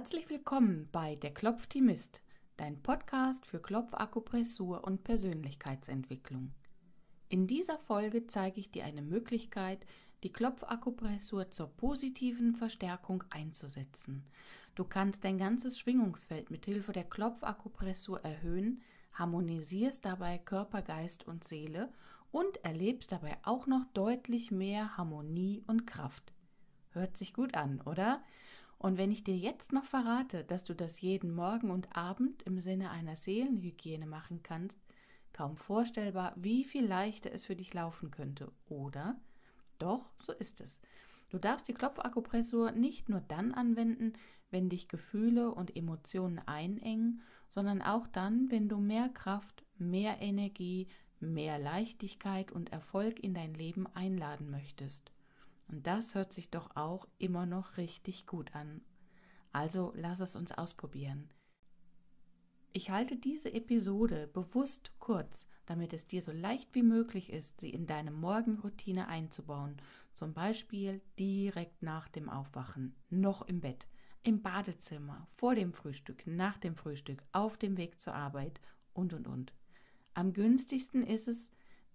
Herzlich willkommen bei Der Klopftimist, dein Podcast für Klopfakupressur und Persönlichkeitsentwicklung. In dieser Folge zeige ich dir eine Möglichkeit, die Klopfakupressur zur positiven Verstärkung einzusetzen. Du kannst dein ganzes Schwingungsfeld mit Hilfe der Klopfakupressur erhöhen, harmonisierst dabei Körper, Geist und Seele und erlebst dabei auch noch deutlich mehr Harmonie und Kraft. Hört sich gut an, oder? Und wenn ich dir jetzt noch verrate, dass du das jeden Morgen und Abend im Sinne einer Seelenhygiene machen kannst, kaum vorstellbar, wie viel leichter es für dich laufen könnte, oder? Doch, so ist es. Du darfst die Klopfakupressur nicht nur dann anwenden, wenn dich Gefühle und Emotionen einengen, sondern auch dann, wenn du mehr Kraft, mehr Energie, mehr Leichtigkeit und Erfolg in dein Leben einladen möchtest. Und das hört sich doch auch immer noch richtig gut an. Also lass es uns ausprobieren. Ich halte diese Episode bewusst kurz, damit es dir so leicht wie möglich ist, sie in deine Morgenroutine einzubauen, zum Beispiel direkt nach dem Aufwachen, noch im Bett, im Badezimmer, vor dem Frühstück, nach dem Frühstück, auf dem Weg zur Arbeit und und und. Am günstigsten ist es,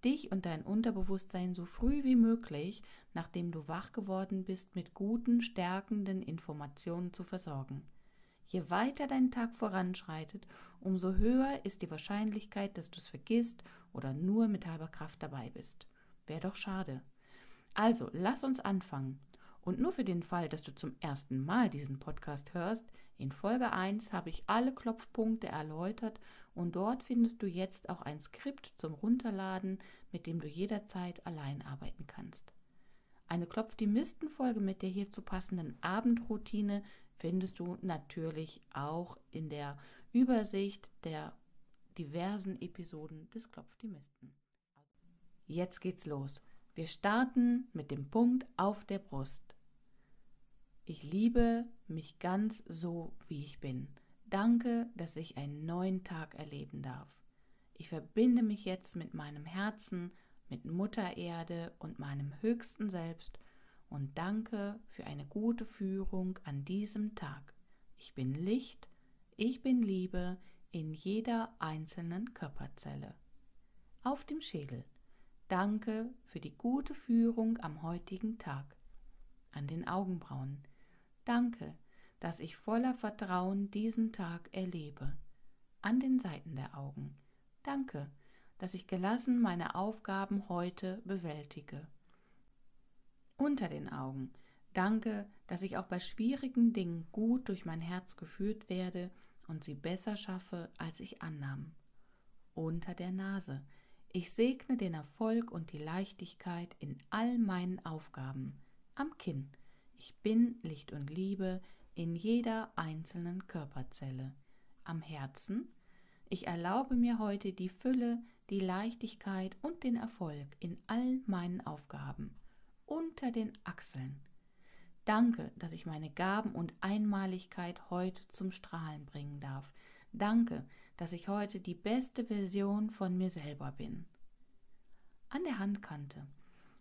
dich und dein Unterbewusstsein so früh wie möglich, nachdem du wach geworden bist, mit guten, stärkenden Informationen zu versorgen. Je weiter dein Tag voranschreitet, umso höher ist die Wahrscheinlichkeit, dass du es vergisst oder nur mit halber Kraft dabei bist. Wäre doch schade. Also, lass uns anfangen. Und nur für den Fall, dass du zum ersten Mal diesen Podcast hörst, in Folge 1 habe ich alle Klopfpunkte erläutert und dort findest du jetzt auch ein Skript zum Runterladen, mit dem du jederzeit allein arbeiten kannst. Eine Klopfdimisten-Folge mit der hierzu passenden Abendroutine findest du natürlich auch in der Übersicht der diversen Episoden des Klopftimisten. Also, jetzt geht's los. Wir starten mit dem Punkt auf der Brust. Ich liebe mich ganz so, wie ich bin. Danke, dass ich einen neuen Tag erleben darf. Ich verbinde mich jetzt mit meinem Herzen, mit Mutter Erde und meinem höchsten Selbst und danke für eine gute Führung an diesem Tag. Ich bin Licht, ich bin Liebe in jeder einzelnen Körperzelle. Auf dem Schädel. Danke für die gute Führung am heutigen Tag. An den Augenbrauen. Danke, dass ich voller Vertrauen diesen Tag erlebe. An den Seiten der Augen. Danke, dass ich gelassen meine Aufgaben heute bewältige. Unter den Augen. Danke, dass ich auch bei schwierigen Dingen gut durch mein Herz geführt werde und sie besser schaffe, als ich annahm. Unter der Nase. Ich segne den Erfolg und die Leichtigkeit in all meinen Aufgaben. Am Kinn. Ich bin Licht und Liebe in jeder einzelnen Körperzelle. Am Herzen, ich erlaube mir heute die Fülle, die Leichtigkeit und den Erfolg in all meinen Aufgaben. Unter den Achseln. Danke, dass ich meine Gaben und Einmaligkeit heute zum Strahlen bringen darf. Danke, dass ich heute die beste Version von mir selber bin. An der Handkante.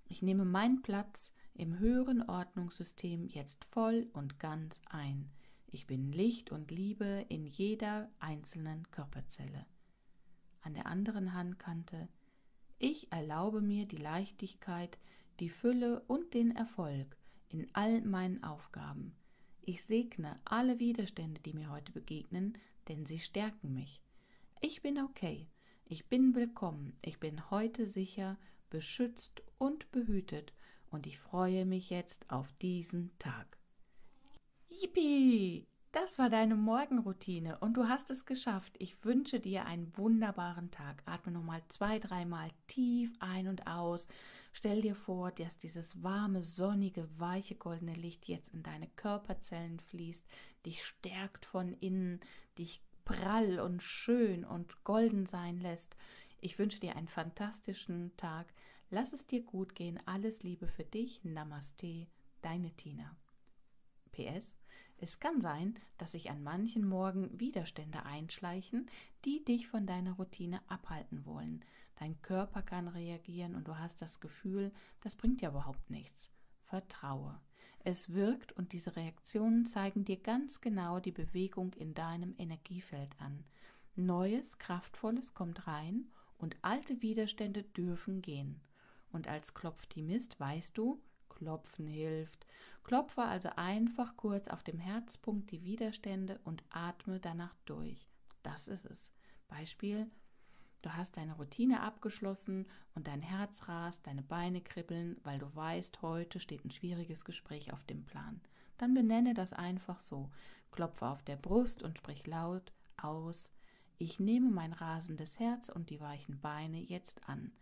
Ich nehme meinen Platz im höheren Ordnungssystem jetzt voll und ganz ein. Ich bin Licht und Liebe in jeder einzelnen Körperzelle. An der anderen Handkante, ich erlaube mir die Leichtigkeit, die Fülle und den Erfolg in all meinen Aufgaben. Ich segne alle Widerstände, die mir heute begegnen, denn sie stärken mich. Ich bin okay, ich bin willkommen, ich bin heute sicher, beschützt und behütet und ich freue mich jetzt auf diesen Tag. Yippie! Das war deine Morgenroutine und du hast es geschafft. Ich wünsche dir einen wunderbaren Tag. Atme nochmal zwei, dreimal tief ein und aus. Stell dir vor, dass dieses warme, sonnige, weiche, goldene Licht jetzt in deine Körperzellen fließt, dich stärkt von innen, dich prall und schön und golden sein lässt. Ich wünsche dir einen fantastischen Tag. Lass es dir gut gehen. Alles Liebe für dich. Namaste, deine Tina. PS. Es kann sein, dass sich an manchen Morgen Widerstände einschleichen, die dich von deiner Routine abhalten wollen. Dein Körper kann reagieren und du hast das Gefühl, das bringt ja überhaupt nichts. Vertraue. Es wirkt und diese Reaktionen zeigen dir ganz genau die Bewegung in deinem Energiefeld an. Neues, Kraftvolles kommt rein und alte Widerstände dürfen gehen. Und als Klopftimist weißt du, Klopfen hilft. Klopfe also einfach kurz auf dem Herzpunkt die Widerstände und atme danach durch. Das ist es. Beispiel, du hast deine Routine abgeschlossen und dein Herz rast, deine Beine kribbeln, weil du weißt, heute steht ein schwieriges Gespräch auf dem Plan. Dann benenne das einfach so. Klopfe auf der Brust und sprich laut aus. Ich nehme mein rasendes Herz und die weichen Beine jetzt an.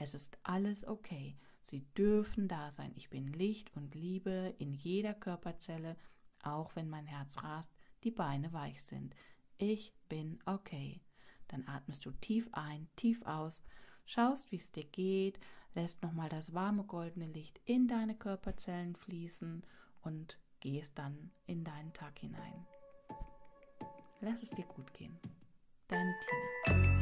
Es ist alles okay. Sie dürfen da sein. Ich bin Licht und Liebe in jeder Körperzelle, auch wenn mein Herz rast, die Beine weich sind. Ich bin okay. Dann atmest du tief ein, tief aus, schaust, wie es dir geht, lässt nochmal das warme goldene Licht in deine Körperzellen fließen und gehst dann in deinen Tag hinein. Lass es dir gut gehen. Deine Tina.